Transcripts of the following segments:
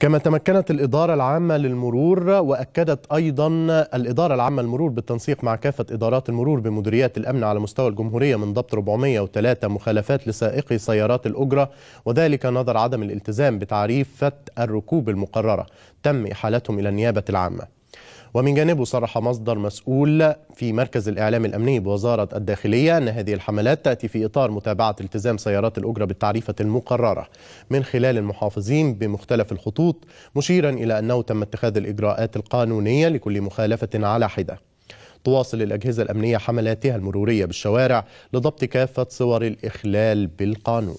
كما تمكنت الإدارة العامة للمرور وأكدت أيضا الإدارة العامة للمرور بالتنسيق مع كافة إدارات المرور بمديريات الأمن على مستوى الجمهورية من ضبط 403 مخالفات لسائقي سيارات الأجرة وذلك نظر عدم الالتزام بتعريفة الركوب المقررة تم إحالتهم إلى النيابة العامة ومن جانبه صرح مصدر مسؤول في مركز الإعلام الأمني بوزارة الداخلية أن هذه الحملات تأتي في إطار متابعة التزام سيارات الأجرة بالتعريفة المقررة من خلال المحافظين بمختلف الخطوط مشيرا إلى أنه تم اتخاذ الإجراءات القانونية لكل مخالفة على حدة تواصل الأجهزة الأمنية حملاتها المرورية بالشوارع لضبط كافة صور الإخلال بالقانون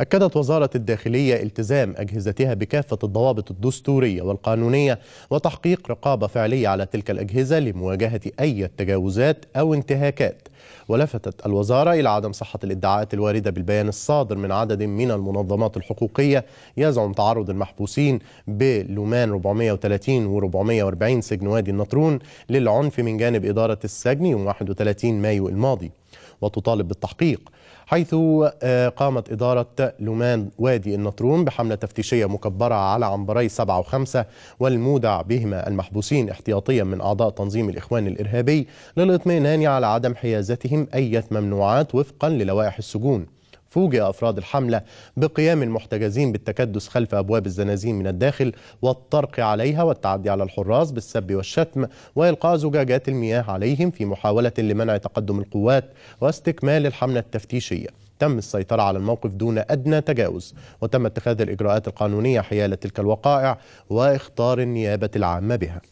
أكدت وزارة الداخلية التزام أجهزتها بكافة الضوابط الدستورية والقانونية وتحقيق رقابة فعلية على تلك الأجهزة لمواجهة أي تجاوزات أو انتهاكات ولفتت الوزارة إلى عدم صحة الادعاءات الواردة بالبيان الصادر من عدد من المنظمات الحقوقية يزعم تعرض المحبوسين بلومان 430 و 440 سجن وادي النطرون للعنف من جانب إدارة السجن يوم 31 مايو الماضي وتطالب بالتحقيق حيث آه، قامت إدارة لومان وادي النطرون بحملة تفتيشية مكبرة على عنبري سبعة وخمسة والمودع بهما المحبوسين احتياطيا من أعضاء تنظيم الإخوان الإرهابي للإطمئنان على عدم حيازتهم أي ممنوعات وفقا للوائح السجون فوجئ أفراد الحملة بقيام المحتجزين بالتكدس خلف أبواب الزنازين من الداخل والطرق عليها والتعدي على الحراس بالسب والشتم وإلقاء زجاجات المياه عليهم في محاولة لمنع تقدم القوات واستكمال الحملة التفتيشية تم السيطرة على الموقف دون أدنى تجاوز وتم اتخاذ الإجراءات القانونية حيال تلك الوقائع واختار النيابة العامة بها